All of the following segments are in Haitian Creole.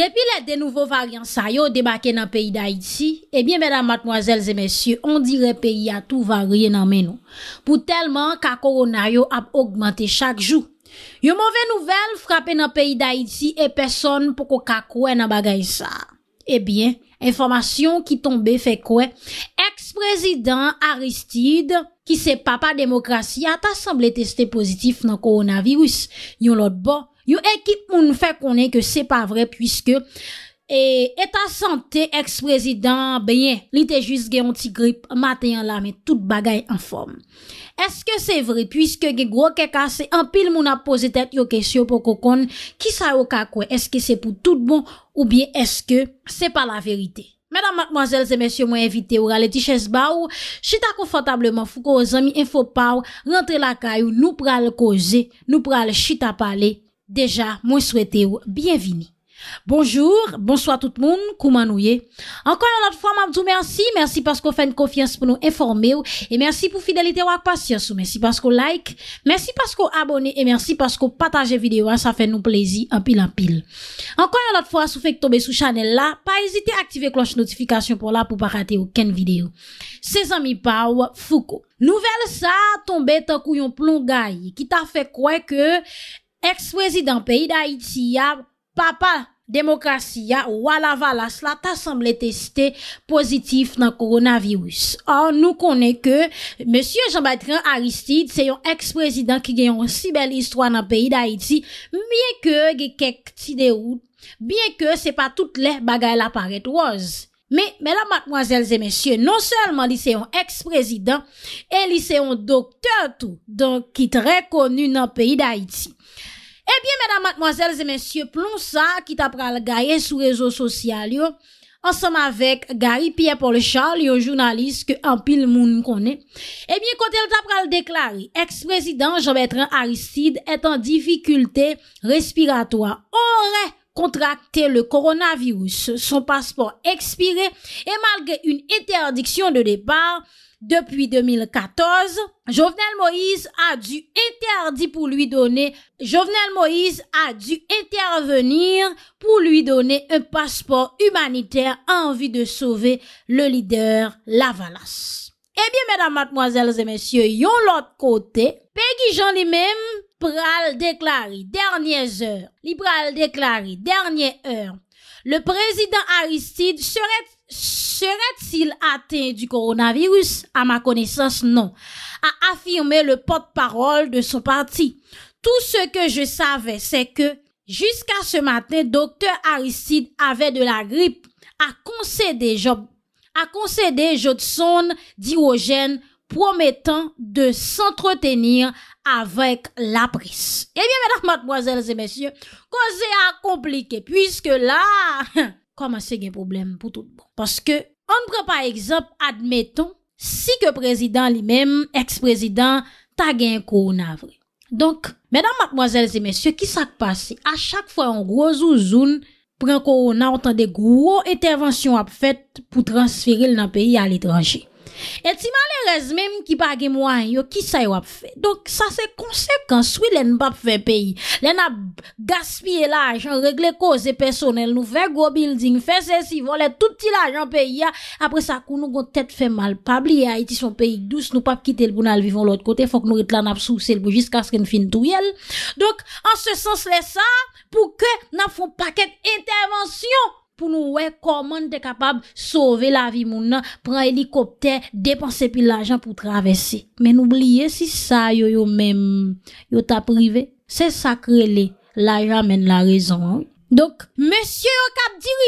Depi le de nouvo varian sa yo debake nan peyi da iti, ebyen mèdam matmoazèl zè mèsyè, on dire peyi a tou varie nan mè nou. Pou telman ka koronaryo ap augmente chak jou. Yo mouve nouvel frape nan peyi da iti e person pou ko ka kwe nan bagay sa. Ebyen, informasyon ki tombe fe kwe, eks-prezident Aristide ki se papa demokrasi ata semble testè pozitif nan koronavirus. Yo lot bo, Yo ekip moun fè konen ke se pa vre pwiske e, etasante eks prezident beye li te jiz ge yon ti grip mate yon lame tout bagay an form. Eske se vre pwiske ge groke kase an pil moun ap pose tèt yo kesyon pou koukon ki sa yo kakwen eske se pou tout bon ou bien eske se pa la verite. Medan madmoazel zemesyo mwen evite ou rale di ches ba ou chita konfantableman fou ko o zami enfo pa ou rentre la kay ou nou pral koze, nou pral chita pale. Deja, mwen souwete ou, bienvini. Bonjour, bonsoit tout moun, kouman ou ye. Ankon yon lot fwa, mabzou, mersi. Mersi paskou fè n konfians pou nou informe ou. E mersi pou fidelite ou ak pasyans ou. Mersi paskou like. Mersi paskou abone. E mersi paskou pataje videyo. A sa fè nou plezi, anpil anpil. Ankon yon lot fwa, sou fè k tombe sou chanel la. Pa ezite aktive kloche notifikasyon pou la pou pa rate ou ken videyo. Se zami pa ou, foukou. Nouvel sa, tombe tan kou yon plon gayi. Ki ta fè k Eks prezident peyi da iti ya, papa demokrasi ya, wala wala, slat asemble testi pozitif nan koronavirus. Or nou konen ke, monsye Jean-Baptien Aristide se yon eks prezident ki genyon si bel istwa nan peyi da iti, miye ke gekek ti de ou, miye ke se pa tout le bagay la paret waz. Men, men la matmoazel zè men sye, non selman liseyon eks prezidant, e liseyon doktor tou, don ki tre konu nan peyi da iti. Ebyen eh men la matmoazel zè men sye, plon sa ki tap pral gaye sou rezo sosyal yo, ansam avek gayi piye pol chal yo jounalist ke an pil moun konen. Eh Ebyen kote l tap pral deklari, eks prezidant Jometran Aristide etan difikulte respiratoa orè. contracté le coronavirus, son passeport expiré et malgré une interdiction de départ, depuis 2014, Jovenel Moïse a dû interdire pour lui donner, Jovenel Moïse a dû intervenir pour lui donner un passeport humanitaire en vue de sauver le leader Lavalas. Eh bien, mesdames, mademoiselles et messieurs, yon l'autre côté, Peggy Jean lui pral déclaré dernière heure. Libral déclaré dernière heure. Le président Aristide serait serait-il atteint du coronavirus À ma connaissance, non, a affirmé le porte-parole de son parti. Tout ce que je savais, c'est que jusqu'à ce matin, docteur Aristide avait de la grippe, a concédé Job, a concédé Jodson Diogène promettant de s'entretenir Avèk la pris Ebyen eh mèdame, mèdame, mèdame, mèdame Koze a komplike Piske la Koman se gen problem pou tout bon Paske an pre pa ekzop Admeton Si ke prezident li mèm Ekse prezident Ta gen koron avre Donk mèdame, mèdame, mèdame, mèdame Ki sak pase A chak fwa an grozou zoun Pren koron nan Ou tan de grozou Etervensyon ap fèt Pou transfiri l nan peyi A l'itranjè Et ti man le rez mem ki pa ge mwen yo ki sa yo ap fe. Donk sa se konsep kan swi le n pa ap fe peyi. Le nap gaspye la ajan, regle koze personel, nou fe go building, fe se si volet, touti la ajan peyi ya. Apre sa kou nou gon tete fe mal pabli ya, iti son peyi dous, nou pa ap kite l pou nan al vivon l ot kote, fonk nou et lan ap sou sel pou jist kasken fin tou yel. Donk an se sens le sa pou ke nap fon paket intervensyon. pour nous voir comment t'es capable de sauver la vie mon nan, prendre hélicoptère, dépenser puis l'argent pour traverser. Mais n'oubliez si ça yo même, yo t'a privé, c'est sacré l'argent mène la raison. Hein. Donc, monsieur,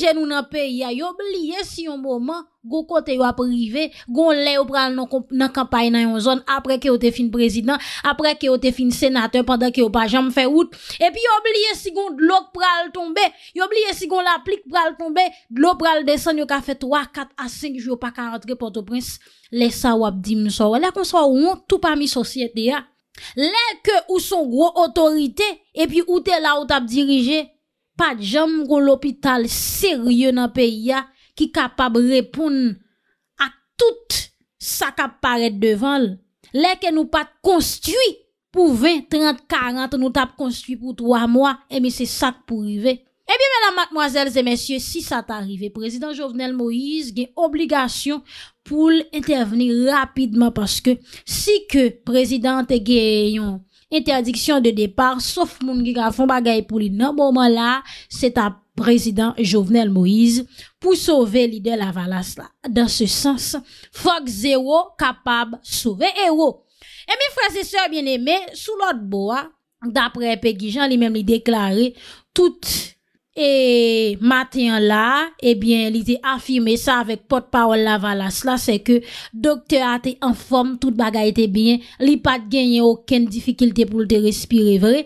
genou nan peyi a, yob liye si yon mouman, go kote yon aprive gon le ou pral nan kampaye nan yon zon, apre ke ou te fin prezident apre ke ou te fin senatè, pandan ke ou pa jam fe wout, e pi yob liye si gon dlok pral tombe, yob liye si gon la plik pral tombe, dlok pral desen, yon ka fe 3, 4, a 5 jou pa ka rentre Port-au-Prince, le sa wap di msor, la kon sa woun, tout pa mi sosyet de ya, le ke ou son gro otorite, e pi ou te la wout ap dirije Pat jam kon l'opital serye nan peya ki kapab repoun a tout sak ap paret devan l. Lè ke nou pat konstwi pou 20, 30, 40, nou tap konstwi pou 3 mwa, e mi se sak pou rive. E bi mena matmoazèl zè mensyè, si sa ta rive, Prezident Jovenel Moïse gen obligasyon pou l'interveni rapidman paske si ke prezident te gen yon, interdiction de départ, sauf mon qui a bagay pour lui. Dans moment là, c'est à président Jovenel Moïse pour sauver l'idée la valasse là. Dans ce sens, Fox zéro capable sauver héros. Et mes frères et sœurs bien-aimés, sous l'autre bois, d'après Peggy Jean, lui-même, lui déclarait toute E maten la, ebyen eh li te afirme sa avek potpawol la valas la, se ke dokte a te enfom, tout bagay te bine, li pa te genye oken difikilte pou te respire vre.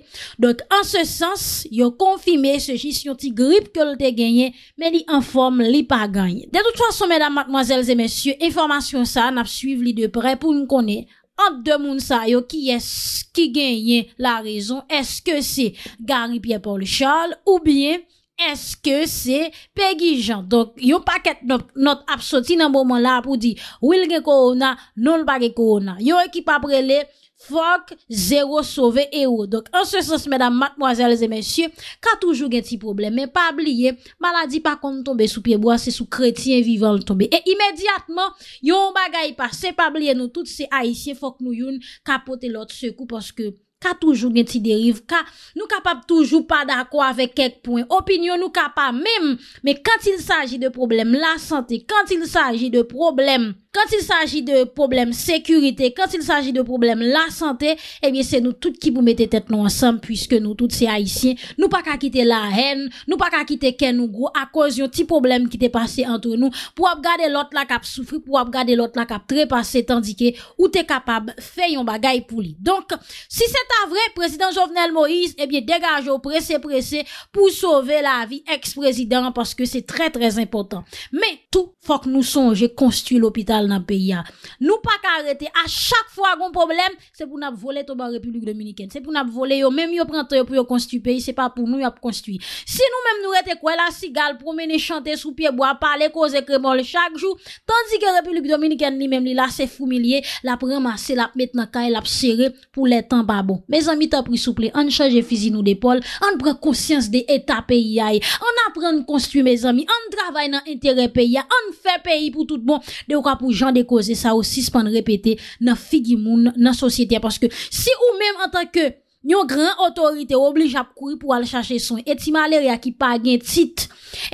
Dok, an se sens, yo konfime se jis yon ti grip ke li te genye, meni enfom li pa genye. De tout fason, mèdam, matmoazèlzè, mèsyè, informasyon sa, nap suiv li de pre, pou nou konen, an demoun sa, yo ki es ki genye la rezon, eske se Gary Pierre Paul Charles ou bien... Est-ce que que Peggy Jean. Donc, yon paket not dans soti nan là la pou di, le le corona, non le Il y korona. Yon équipe après rele, Fuck, zéro, sauvé, héros. Donc, en ce sens, mesdames, mademoiselles et messieurs, qu'a toujours un petit problème. Mais pas oublier, maladie pas contre tomber sous pied bois, c'est sous chrétien vivant le tomber. Et immédiatement, un bagay passe, pas oublier nous tous, ces haïtiens, fuck que nous yon capoter l'autre secours parce que Ka toujou gen ti deriv, ka nou kapap toujou pa da kwa vek kek poun, opinyon nou kapap mem, me kantil saji de problem la sante, kantil saji de problem... Quand il s'agit de problèmes sécurité, quand il s'agit de problèmes la santé, eh bien, c'est nous toutes qui vous mettez tête nous ensemble, puisque nous toutes c'est haïtiens, nous pas qu'à quitter la haine, nous pas qu'à quitter qu'un à cause d'un petit problème qui sont passé entre nous, pour garder l'autre qui a souffert, pour garder l'autre qui cap trépasser, tandis que, ou t'es capable, faire un bagaille pour lui. Donc, si c'est vrai, président Jovenel Moïse, eh bien, dégagez vous pressé, pressé, pour sauver la vie ex-président, parce que c'est très, très important. Mais, tout, faut que nous songe, construire l'hôpital ap peya. Nou pa ka arete a chak fo agon problem, se pou nap vole toba Republik Dominiken. Se pou nap vole yo, menm yo prente yo pou yo konstu peyi, se pa pou nou ap konstu. Se nou menm nou rete kwe la sigal, promene chante sou pie bo a pale, koze kremol chak jou tanzi ke Republik Dominiken ni menm li la se fomilye, la prema se la metna ka e lap sere pou letan ba bon. Me zami ta pri souple, an chaje fizi nou depol, an prek konsyans de eta peyi yae. An apre an konstu me zami, an travay nan entere peyi yae an fe peyi pou tout bon. De ou ka pou genre de causer ça aussi de répéter dans figi moun dans société parce que si ou même en tant que yon grand autorité oblige à courir pour aller chercher son et si malaria qui pas gain titre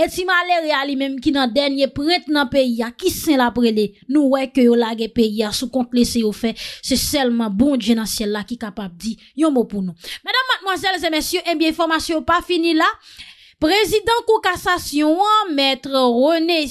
et si malaria lui même qui dans dernier prête dans pays qui sest la prele, nous ouais que yo lagué pays sous compte laisser au fait c'est seulement bon Dieu dans ciel là qui capable dit Yon mot pour nous mesdames mademoiselles et messieurs et eh bien formation pas fini là Président Koukassation, maître maître René,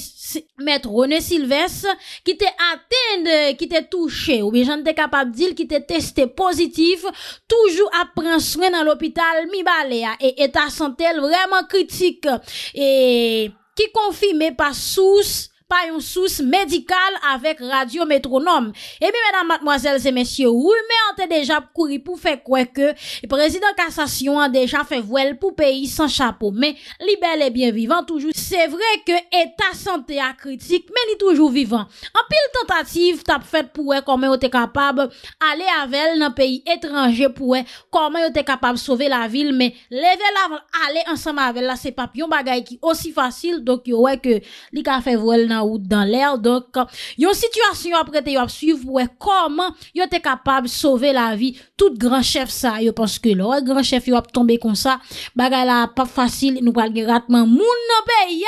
maître René Sylvestre, qui te atteint, qui te touché, ou bien j'en de dire dire, qui te teste toujours toujours après un dans l'hôpital Mibalea. mi balea, ta santé santel vraiment critique et qui confirme pas sous, pa yon sous medikal avèk radio metronom. E mi, mèdam matmoazèl, zè mèsyè ou, mè an te deja pou kouri pou fè kwen ke, e prezident Kassasyon an deja fè vwèl pou peyi san chapo. Mè, li bel e bien vivan toujou. Se vre ke, eta sante a kritik, mè li toujou vivan. An pil tentatif, tap fèt pou wè koman yo te kapab ale avèl nan peyi etranje pou wè koman yo te kapab sove la vil, mè, leve la val, ale ansan ma avèl. La se pap yon bagay ki osi fasil, dok yo wè ke li ka fè vwè ou dans l'air. Donc, yon situation après te vas suivre comment yon te capable sauver la vie tout grand chef ça, parce que le grand chef yon a tombé comme ça, bagay la pas facile, nous pas ratement moun pays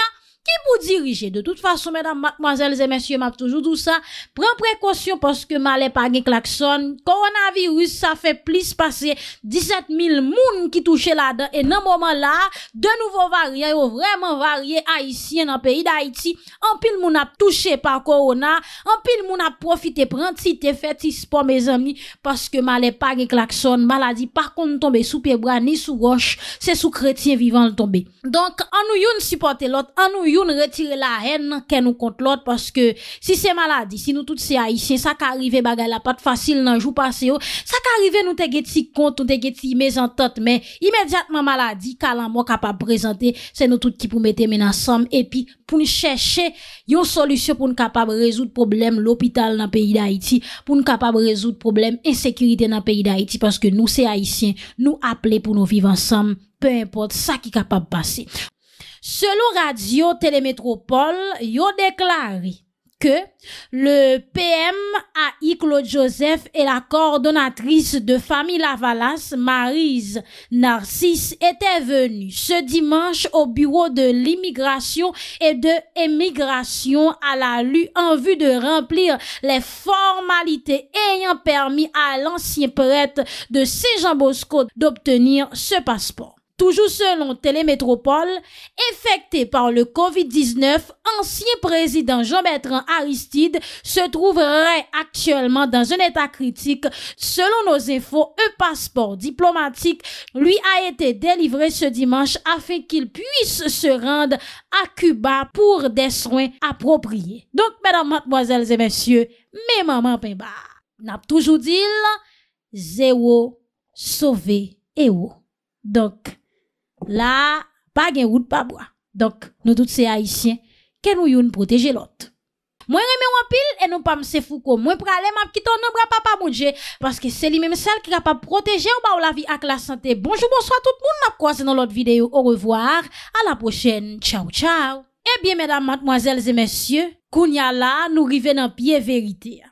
qui vous dirigez De toute façon mesdames mademoiselles et messieurs m'a toujours tout ça que Pren parce que malè pa coronavirus ça fait plus passer dix sept 17.000 moun qui touche la Et et nan moment là de nouveaux variés oh, vraiment varié haïtien dans pays d'haïti en pile pil moun a touché par Corona, en pile moun si profite prenti te feti mes amis parce que malais pas gen klaxon maladie par contre kon tombe pieds bras ni sous roche. c'est sous chrétien vivant tomber donc en supporter yon supporte l'autre, yon retire la hen nan ken nou kont lot, paske si se maladi, si nou tout se haitien, sa ka arrive bagay la pat fasil nan jou pase yo, oh. sa ka arrive nou te geti kont, nou te geti mezan tot, men imedjatman maladi, kalan mwen kapap prezante, se nou tout ki pou mette men ansam, epi pou nou cheshe, yon solusyon pou nou kapap rezout problem l'opital nan peyi da Haiti, pou nou kapap rezout problem ensekirite nan peyi da Haiti, paske nou se haitien, nou aple pou nou viv ansam, pe import sa ki kapap pase. Selon Radio Télémétropole, il a déclaré que le PM AI Claude Joseph et la coordonnatrice de famille Lavalas, Marise Narcisse, étaient venus ce dimanche au bureau de l'immigration et de émigration à la LU en vue de remplir les formalités ayant permis à l'ancien prêtre de Saint-Jean-Bosco d'obtenir ce passeport. Toujours selon Télémétropole, infecté par le Covid-19, ancien président Jean-Bertrand Aristide se trouverait actuellement dans un état critique. Selon nos infos, un passeport diplomatique lui a été délivré ce dimanche afin qu'il puisse se rendre à Cuba pour des soins appropriés. Donc, mesdames, mademoiselles et messieurs, mes mamans Pemba, n'a toujours dit zéro sauvé et Donc, La, pa gen wout pa bwa. Donk, nou dout se haisyen, ken nou yon proteje lot. Mwen reme wampil, en nou pa mse fou ko, mwen pralem ap kiton nou bra pa pa mounje, paske seli men msel ki rapa proteje ou ba ou la vi ak la sante. Bonjou, bonsoit tout moun, map kwa se nou lot videyo. Ou revoar, a la pochen, tchao tchao. Ebyen, eh medam, matmoazel, zemensye, koun ya la, nou rive nan pie verite.